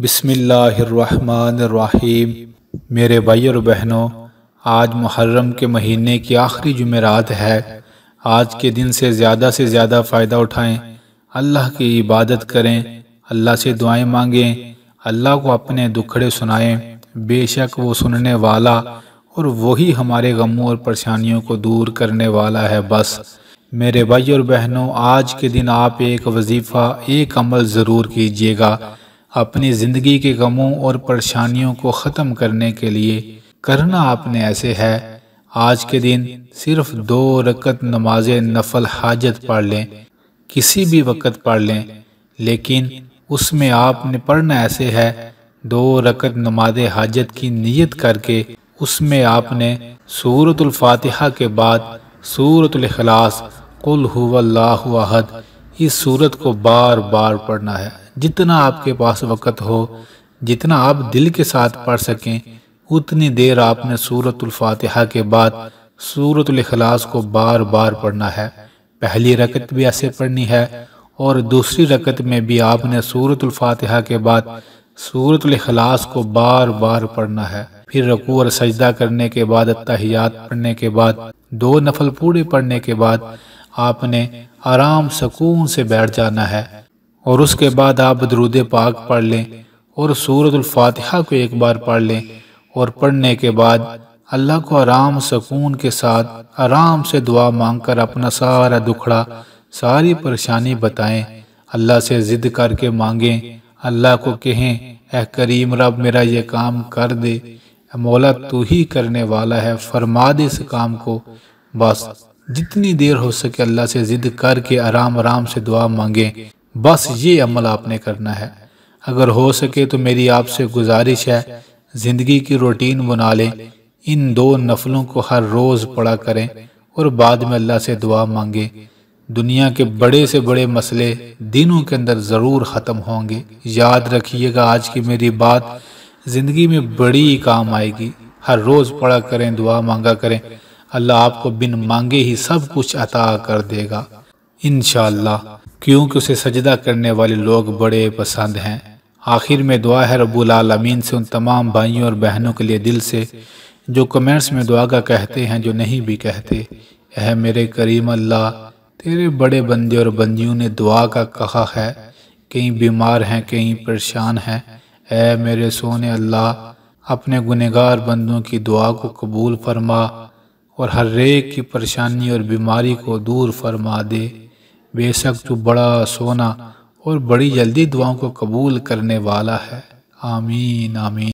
बिसमीम मेरे भाई और बहनों आज मुहर्रम के महीने की आखिरी जुमेरात है आज के दिन से ज़्यादा से ज़्यादा फ़ायदा उठाएं अल्लाह की इबादत करें अल्लाह से दुआएं मांगें अल्लाह को अपने दुखड़े सुनाएं बेशक वो सुनने वाला और वही हमारे गमों और परेशानियों को दूर करने वाला है बस मेरे भाई और बहनों आज के दिन आप एक वजीफ़ा एक अमल ज़रूर कीजिएगा अपनी ज़िंदगी के गमों और परेशानियों को ख़त्म करने के लिए करना आपने ऐसे है आज के दिन सिर्फ दो रकत नमाज नफल हाजत पढ़ लें किसी भी वक़्त पढ़ लें लेकिन उसमें आपने पढ़ना ऐसे है दो रकत नमाज हाजत की नीयत करके उसमें आपने सूरतुल्फातिहा के बाद सूरतलखलास कुल इस सूरत को बार बार पढ़ना है जितना आपके पास वक़्त हो जितना आप दिल के साथ पढ़ सकें उतनी देर आपने सूरतुल्फातिहा के बाद सूरतलखलास को बार बार पढ़ना है पहली रकत भी ऐसे पढ़नी है और दूसरी रकत में भी आपने सूरतफ़ातहा के बाद सूरतलखलास को बार बार पढ़ना है फिर रकू और सजदा करने के बाद अतहियात पढ़ने के बाद दो नफल पूरे पढ़ने के बाद आपने आराम सकून से बैठ जाना है और उसके बाद आप दरूद पाक पढ़ लें और सूरतफातहा को एक बार पढ़ लें और पढ़ने के बाद अल्लाह को आराम सुकून के साथ आराम से दुआ मांगकर अपना सारा दुखड़ा सारी परेशानी बताएं अल्लाह से ज़िद करके मांगें अल्लाह को कहें ए करीम रब मेरा ये काम कर दे मौला तू ही करने वाला है फरमा दे इस काम को बस जितनी देर हो सके अल्लाह से ज़िद करके आराम आराम से दुआ मांगें बस ये अमल आपने करना है अगर हो सके तो मेरी आपसे गुजारिश है ज़िंदगी की रूटीन बना लें इन दो नफलों को हर रोज़ पढ़ा करें और बाद में अल्लाह से दुआ मांगे दुनिया के बड़े से बड़े मसले दिनों के अंदर ज़रूर ख़त्म होंगे याद रखिएगा आज की मेरी बात ज़िंदगी में बड़ी काम आएगी हर रोज़ पढ़ा करें दुआ मांगा करें अल्लाह आपको बिन मांगे ही सब कुछ अता कर देगा इन क्योंकि उसे सजदा करने वाले लोग बड़े पसंद हैं आखिर में दुआ है आलमीन से उन तमाम भाइयों और बहनों के लिए दिल से जो कमेंट्स में दुआ का कहते हैं जो नहीं भी कहते है मेरे करीम अल्लाह तेरे बड़े बंदे और बंदियों ने दुआ का कहा है कहीं बीमार हैं कहीं परेशान हैं अः मेरे सोने अल्लाह अपने गुनहगार बंदों की दुआ को कबूल फरमा और हर एक की परेशानी और बीमारी को दूर फरमा दे बेशक तू बड़ा सोना और बड़ी जल्दी दुआओं को कबूल करने वाला है आमीन आमीन